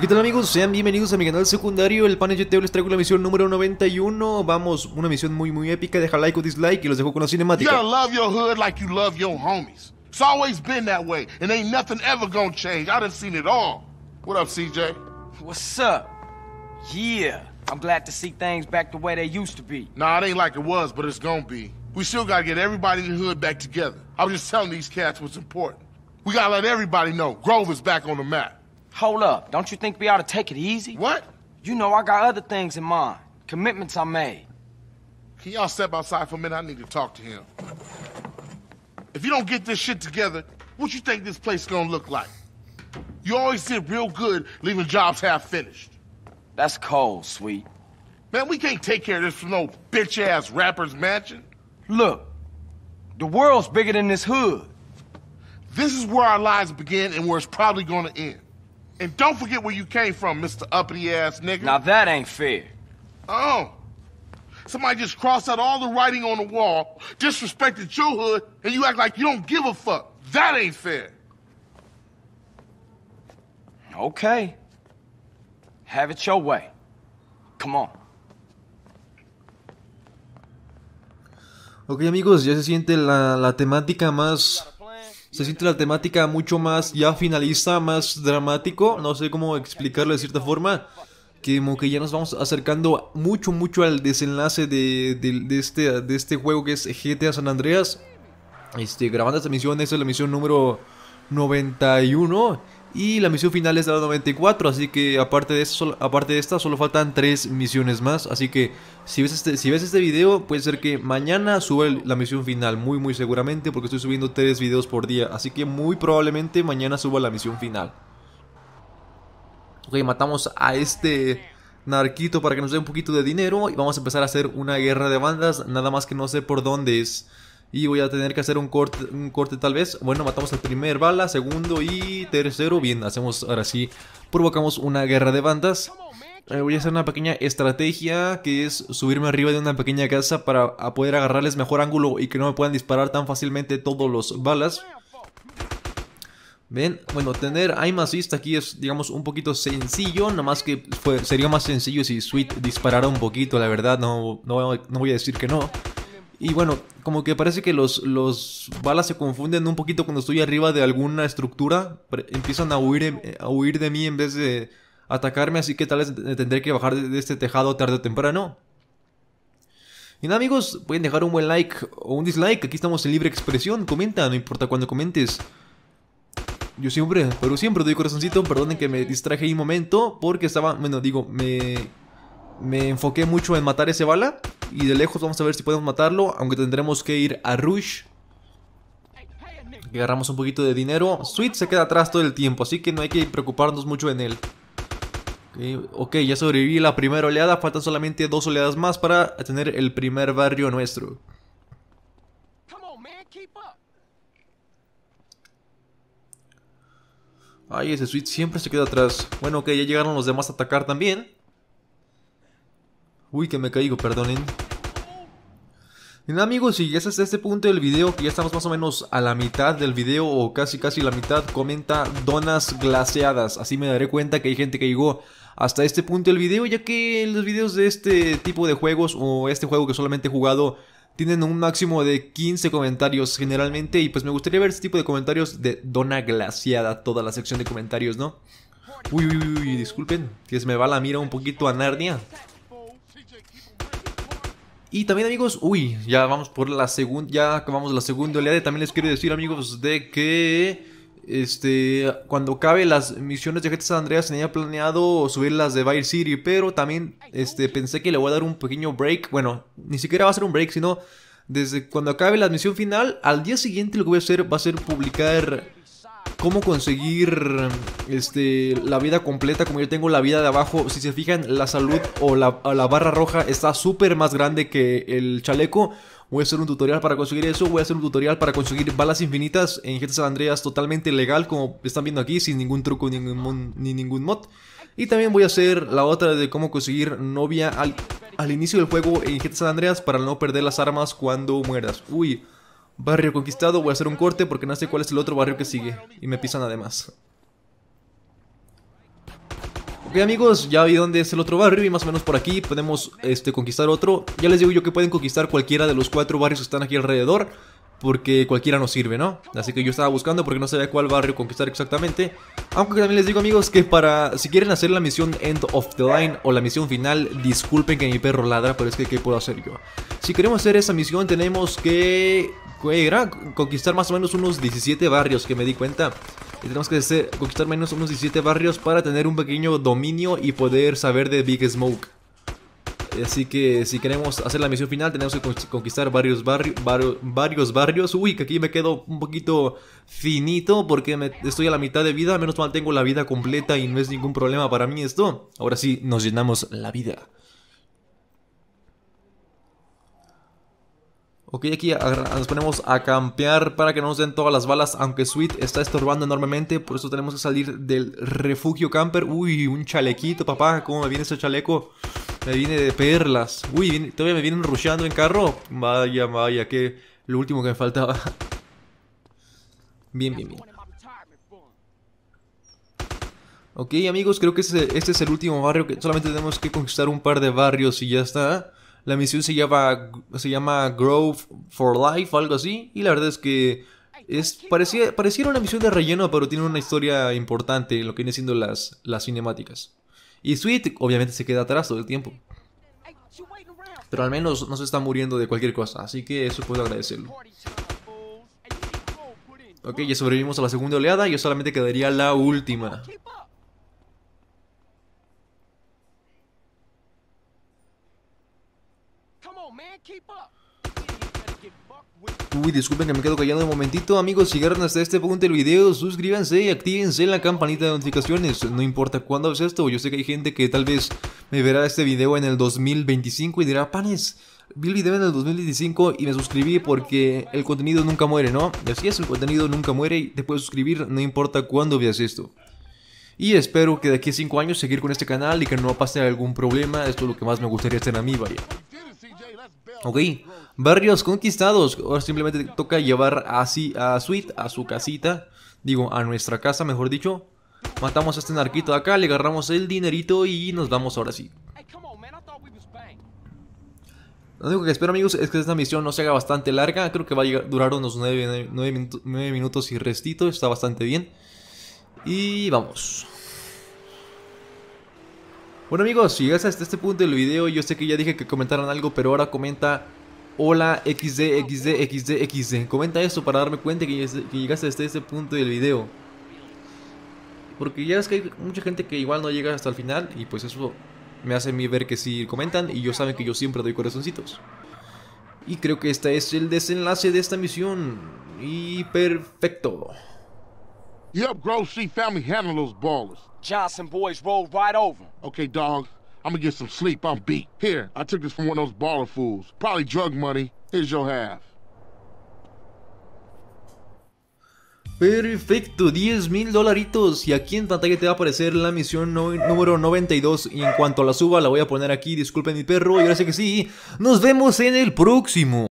¿Qué tal amigos? Sean bienvenidos a mi canal secundario, el panel GTO, les traigo la misión número 91 Vamos, una misión muy muy épica, deja like o dislike y los dejo con la cinemática You gotta love your hood like you love your homies It's always been that way, and ain't nothing ever gonna change, I done seen it all What up CJ? What's up? Yeah, I'm glad to see things back the way they used to be Nah, it ain't like it was, but it's gonna be We still gotta get everybody in the hood back together I was just telling these cats what's important We gotta let everybody know Grover's back on the map Hold up. Don't you think we ought to take it easy? What? You know I got other things in mind. Commitments I made. Can y'all step outside for a minute? I need to talk to him. If you don't get this shit together, what you think this place is gonna look like? You always did real good leaving jobs half finished. That's cold, sweet. Man, we can't take care of this from no bitch-ass rapper's mansion. Look, the world's bigger than this hood. This is where our lives begin and where it's probably gonna end. And don't forget where you came from, Mr. Uppity ass nigga. Now that ain't fair. Oh. Somebody just crossed out all the writing on the wall, disrespected your hood, and you act like you don't give a fuck. That ain't fair. Okay. Have it your way. Come on. Ok amigos, ya se siente la, la temática más se siente la temática mucho más, ya finalista, más dramático, no sé cómo explicarlo de cierta forma, que como que ya nos vamos acercando mucho, mucho al desenlace de, de, este, de este juego que es GTA San Andreas. Este, grabando esta misión, esta es la misión número 91. Y la misión final es la 94, así que aparte de, aparte de esta solo faltan 3 misiones más. Así que si ves, este, si ves este video puede ser que mañana suba la misión final, muy muy seguramente porque estoy subiendo 3 videos por día. Así que muy probablemente mañana suba la misión final. Ok, matamos a este narquito para que nos dé un poquito de dinero y vamos a empezar a hacer una guerra de bandas, nada más que no sé por dónde es. Y voy a tener que hacer un corte, un corte tal vez. Bueno, matamos al primer bala, segundo y tercero. Bien, hacemos ahora sí. Provocamos una guerra de bandas. Eh, voy a hacer una pequeña estrategia que es subirme arriba de una pequeña casa para poder agarrarles mejor ángulo y que no me puedan disparar tan fácilmente todos los balas. Ven, bueno, tener aim assist aquí es, digamos, un poquito sencillo, Nada más que sería más sencillo si Sweet disparara un poquito, la verdad, no, no voy a decir que no. Y bueno, como que parece que los, los balas se confunden un poquito cuando estoy arriba de alguna estructura. Empiezan a huir, em, a huir de mí en vez de atacarme, así que tal vez tendré que bajar de este tejado tarde o temprano. Y nada amigos, pueden dejar un buen like o un dislike, aquí estamos en libre expresión, comenta, no importa cuando comentes. Yo siempre, pero siempre doy corazoncito, perdonen que me distraje un momento, porque estaba, bueno digo, me, me enfoqué mucho en matar ese bala. Y de lejos vamos a ver si podemos matarlo, aunque tendremos que ir a Rush. agarramos un poquito de dinero. Sweet se queda atrás todo el tiempo, así que no hay que preocuparnos mucho en él. Ok, ya sobreviví la primera oleada, faltan solamente dos oleadas más para tener el primer barrio nuestro. Ay, ese Sweet siempre se queda atrás. Bueno, ok, ya llegaron los demás a atacar también. Uy, que me caigo, perdonen nada amigos, si llegas hasta este punto del video, que ya estamos más o menos a la mitad del video o casi casi la mitad, comenta donas glaseadas. Así me daré cuenta que hay gente que llegó hasta este punto del video, ya que los videos de este tipo de juegos o este juego que solamente he jugado tienen un máximo de 15 comentarios generalmente y pues me gustaría ver este tipo de comentarios de dona glaciada, toda la sección de comentarios, ¿no? Uy, uy, uy, disculpen, que se me va la mira un poquito a Narnia. Y también amigos, uy, ya vamos por la segunda, ya acabamos la segunda oleada. También les quiero decir amigos de que, este, cuando acabe las misiones de GTA se Andreas tenía planeado subir las de Vice City, pero también, este, pensé que le voy a dar un pequeño break. Bueno, ni siquiera va a ser un break, sino desde cuando acabe la misión final, al día siguiente lo que voy a hacer va a ser publicar cómo conseguir este, la vida completa como yo tengo la vida de abajo. Si se fijan, la salud o la, barra roja está súper más grande que el chaleco. Voy a hacer un tutorial para conseguir eso. Voy a hacer un tutorial para conseguir balas infinitas en GTA San Andreas totalmente legal, como están viendo aquí, sin ningún truco ni ningún, mod. Y también voy a hacer la otra de cómo conseguir novia al, al inicio del juego en GTA San Andreas para no perder las armas cuando mueras. Uy, Barrio conquistado, voy a hacer un corte porque no sé cuál es el otro barrio que sigue. Y me pisan además. Ok amigos, ya vi dónde es el otro barrio y más o menos por aquí podemos este, conquistar otro. Ya les digo yo que pueden conquistar cualquiera de los cuatro barrios que están aquí alrededor. Porque cualquiera nos sirve, ¿no? Así que yo estaba buscando porque no sabía cuál barrio conquistar exactamente. Aunque también les digo amigos que para... Si quieren hacer la misión End of the Line o la misión final, disculpen que mi perro ladra, pero es que ¿qué puedo hacer yo? Si queremos hacer esa misión tenemos que era conquistar más o menos unos 17 barrios que me di cuenta. Y tenemos que conquistar menos unos 17 barrios para tener un pequeño dominio y poder saber de Big Smoke. Así que si queremos hacer la misión final tenemos que conquistar varios barrios, varios barrios. Uy, que aquí me quedo un poquito finito porque estoy a la mitad de vida. Menos mal tengo la vida completa y no es ningún problema para mí esto. Ahora sí, nos llenamos la vida. Ok, aquí nos ponemos a campear para que no nos den todas las balas, aunque Sweet está estorbando enormemente, por eso tenemos que salir del refugio camper. Uy, un chalequito, papá, ¿cómo me viene ese chaleco? Me viene de perlas. Uy, todavía me vienen rusheando en carro. Vaya, vaya, que lo último que me faltaba. Bien, bien, bien. Ok, amigos, creo que este es el último barrio que solamente tenemos que conquistar un par de barrios y ya está. La misión se llama, se llama Grove for Life algo así. Y la verdad es que es, parecía, pareciera una misión de relleno, pero tiene una historia importante en lo que viene siendo las, las cinemáticas. Y Sweet obviamente se queda atrás todo el tiempo. Pero al menos no se está muriendo de cualquier cosa, así que eso puedo agradecerlo. Ok, ya sobrevivimos a la segunda oleada y yo solamente quedaría la última. Uy, disculpen que me quedo callando un momentito Amigos, si llegaron hasta este punto del video Suscríbanse y en la campanita de notificaciones No importa cuándo veas esto Yo sé que hay gente que tal vez me verá este video en el 2025 Y dirá, panes, vi el video en el 2025 y me suscribí porque el contenido nunca muere, ¿no? Y así es, el contenido nunca muere y te puedes suscribir no importa cuándo veas esto. Y espero que de aquí a 5 años seguir con este canal y que no pase algún problema, esto es lo que más me gustaría hacer a mí, vaya. Ok, barrios conquistados. Ahora simplemente toca llevar así a Sweet a su casita. Digo, a nuestra casa, mejor dicho. Matamos a este narquito de acá, le agarramos el dinerito y nos vamos ahora sí. Lo único que espero, amigos, es que esta misión no se haga bastante larga. Creo que va a durar unos 9 minutos y restito. Está bastante bien. Y vamos. Bueno amigos, si llegas hasta este punto del video, yo sé que ya dije que comentaran algo, pero ahora comenta Hola XD, XD, XD, XD. Comenta eso para darme cuenta que, llegaste hasta este punto del video. Porque ya es que hay mucha gente que igual no llega hasta el final y pues eso me hace ver que sí comentan y yo saben que yo siempre doy corazoncitos. Y creo que este es el desenlace de esta misión. Y perfecto. Yep, Grove Street family handle those ballers. Johnson boys roll right over. Em. Okay, dog. I'm gonna get some sleep. I'm beat. Here, I took this from one of those baller fools. Probably drug money. Here's your half. Perfecto, 10 mil dolaritos y aquí en pantalla te va a aparecer la misión número 92 y en cuanto a la suba la voy a poner aquí, disculpen mi perro y ahora que sí, nos vemos en el próximo.